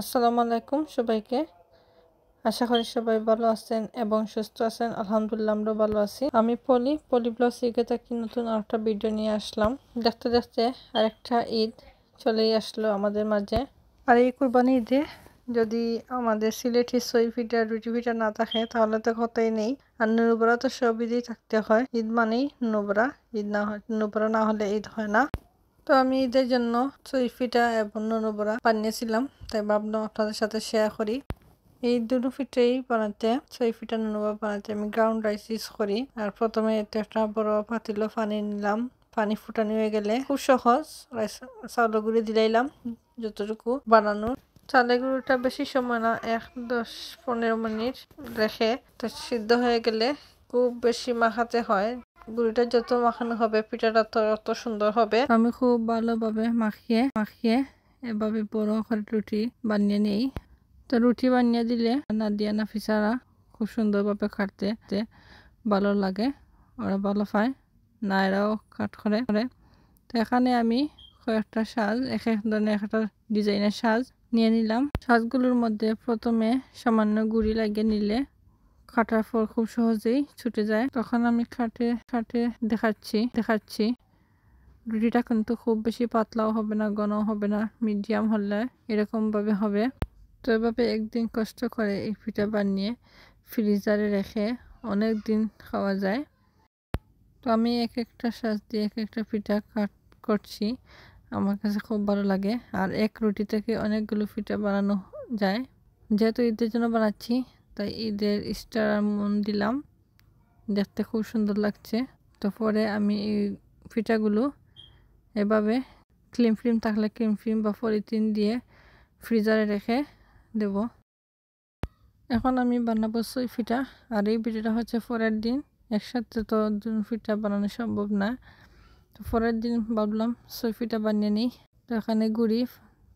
আসসালামু আলাইকুম সবাইকে আশা করি সবাই ভালো আছেন এবং সুস্থ আছেন আলহামদুলিল্লাহ আমরা ভালো আছি আমি পলি পলি ব্লগ শিখে থাকি নতুন আরেকটা ভিডিও নিয়ে আসলাম দেখতে দেখতে আরেকটা ঈদ চলেই আসলো আমাদের মাঝে আর এই কুরবানি ঈদে যদি আমাদের সিলেটি সই ফিটা রুটি ফিটা না থাকে তাহলে তো কথাই নেই আর নুবরা তো সব ঈদেই থাকতে হয় ঈদ মানেই নুবরা ঈদ না হয় নুবরা না হলে ঈদ হয় না তো আমি ঈদের জন্য ফিটা এবং ননুবরা বানিয়েছিলাম তাই ভাবলাম আপনাদের সাথে শেয়ার করি এই দুটো ফিটেই বানাতে ছয় ফিটা নুনবা বানাতে আমি গ্রাউন্ড রাইস ইউজ করি আর প্রথমে এতে একটা বড় পাতিল পানি নিলাম পানি ফুটানি হয়ে গেলে খুব সহজ রাইস চাউল গুঁড়ি দিলাইলাম যতটুকু বানানোর চালে গুঁড়োটা বেশি সময় না এক দশ পনেরো মিনিট রেখে তো সিদ্ধ হয়ে গেলে খুব বেশি মাখাতে হয় গুড়িটা যত মাখানো হবে পিঠাটা অত সুন্দর হবে আমি খুব ভালোভাবে মাখিয়ে মাখিয়ে এভাবে বড় করে রুটি বানিয়ে নেই তো রুটি বানিয়ে দিলে না দিয়া না ফিসারা খুব সুন্দরভাবে কাটতে ভালো লাগে ওরা ভালো পায় না এরাও কাট করে করে তো এখানে আমি কয়েকটা সাজ এক এক ধরনের একটা ডিজাইনের সাজ নিয়ে নিলাম সাজগুলোর মধ্যে প্রথমে সামান্য গুড়ি লাগিয়ে নিলে কাটার পর খুব সহজেই ছুটে যায় তখন আমি খাটে খাটে দেখাচ্ছি দেখাচ্ছি রুটিটা কিন্তু খুব বেশি পাতলাও হবে না ঘনও হবে না মিডিয়াম হলে এরকমভাবে হবে তো এভাবে একদিন কষ্ট করে এই পিঠা বানিয়ে ফ্রিজারে রেখে অনেক দিন খাওয়া যায় তো আমি এক একটা শ্বাস দিয়ে এক একটা পিঠা কাট করছি আমার কাছে খুব ভালো লাগে আর এক রুটি থেকে অনেকগুলো পিঠা বানানো যায় যেহেতু ঈদের জন্য বানাচ্ছি তাই ঈদের স্টার মন দিলাম দেখতে খুব সুন্দর লাগছে তো পরে আমি এই ফিটাগুলো এভাবে ক্লিম ফিল্ম থাকলে ক্লিম ফিল্ম বা পলিথিন দিয়ে ফ্রিজারে রেখে দেব এখন আমি বানাবো সই ফিটা আর এই পিঠাটা হচ্ছে পরের দিন একসাথে তো দু ফিটা বানানো সম্ভব না তো পরের দিন ভাবলাম সই ফিটা বানিয়ে নিই তো এখানে গুড়ি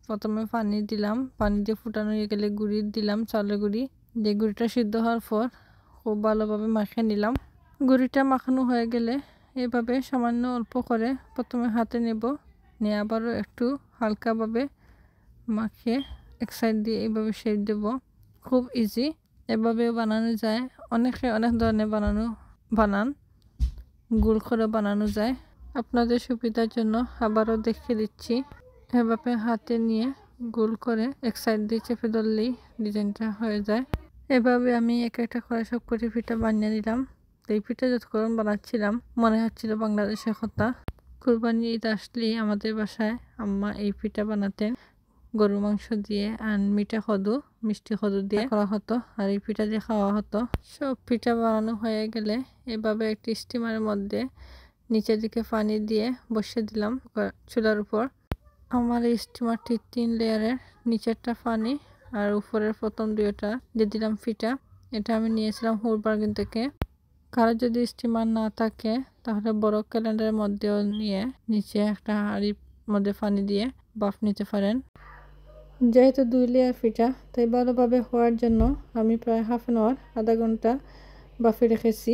প্রথমে পানি দিলাম পানি দিয়ে ফুটানো হয়ে গেলে গুড়ি দিলাম চালের গুঁড়ি দিয়ে গুড়িটা সিদ্ধ হওয়ার পর খুব ভালোভাবে মাখে নিলাম গুড়িটা মাখানো হয়ে গেলে এভাবে সামান্য অল্প করে প্রথমে হাতে নেব নিয়ে আবারও একটু হালকাভাবে মাখিয়ে এক সাইড দিয়ে এইভাবে শেপ দেব খুব ইজি এভাবেও বানানো যায় অনেকে অনেক ধরনের বানানো বানান গুল করে বানানো যায় আপনাদের সুবিধার জন্য আবারও দেখিয়ে দিচ্ছি এভাবে হাতে নিয়ে গোল করে এক সাইড দিয়ে চেপে ধরলেই ডিজাইনটা হয়ে যায় এভাবে আমি এক একটা করে সব কটি পিঠা বানিয়ে নিলাম এই পিঠা যতক্ষণ বানাচ্ছিলাম মনে হচ্ছিল বাংলাদেশের কথা কুরবানি ঈদ আসলেই আমাদের বাসায় আম্মা এই পিঠা বানাতেন গরু মাংস দিয়ে আর মিঠা হদু মিষ্টি হদু দিয়ে করা হতো আর এই পিঠা দিয়ে খাওয়া হতো সব পিঠা বানানো হয়ে গেলে এভাবে একটি স্টিমারের মধ্যে নিচের দিকে পানি দিয়ে বসিয়ে দিলাম চুলার উপর আমার এই স্টিমারটি তিন লেয়ারের নিচেরটা পানি আর উপরের প্রথম দুইটা দিয়ে দিলাম ফিটা এটা আমি নিয়েছিলাম কিন্তু থেকে কারো যদি স্টিমার না থাকে তাহলে বড় ক্যালেন্ডারের মধ্যেও নিয়ে নিচে একটা হাঁড়ির মধ্যে পানি দিয়ে বাফ নিতে পারেন যেহেতু দুই লেয়ার ফিটা তাই ভালোভাবে হওয়ার জন্য আমি প্রায় হাফ অ্যান আওয়ার আধা ঘন্টা বাফে রেখেছি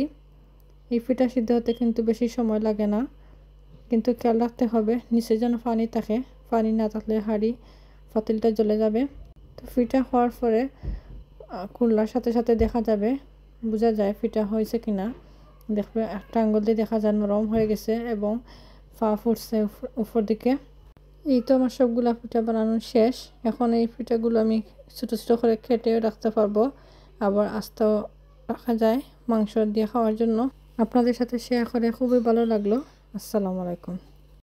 এই ফিটা সিদ্ধ হতে কিন্তু বেশি সময় লাগে না কিন্তু খেয়াল রাখতে হবে নিচে যেন ফানি থাকে পানি না থাকলে হাঁড়ি পাতিলটা জ্বলে যাবে ফিটা হওয়ার পরে খুললার সাথে সাথে দেখা যাবে বোঝা যায় ফিটা হয়েছে কি না দেখবে একটা আঙ্গুল দিয়ে দেখা যায় নরম হয়ে গেছে এবং ফা ফুটছে উপর দিকে এই তো আমার সবগুলা ফিটা বানানো শেষ এখন এই ফিটাগুলো আমি ছোটো ছোটো করে খেটেও রাখতে পারবো আবার আস্তেও রাখা যায় মাংস দিয়ে খাওয়ার জন্য আপনাদের সাথে শেয়ার করে খুবই ভালো লাগলো আসসালামু আলাইকুম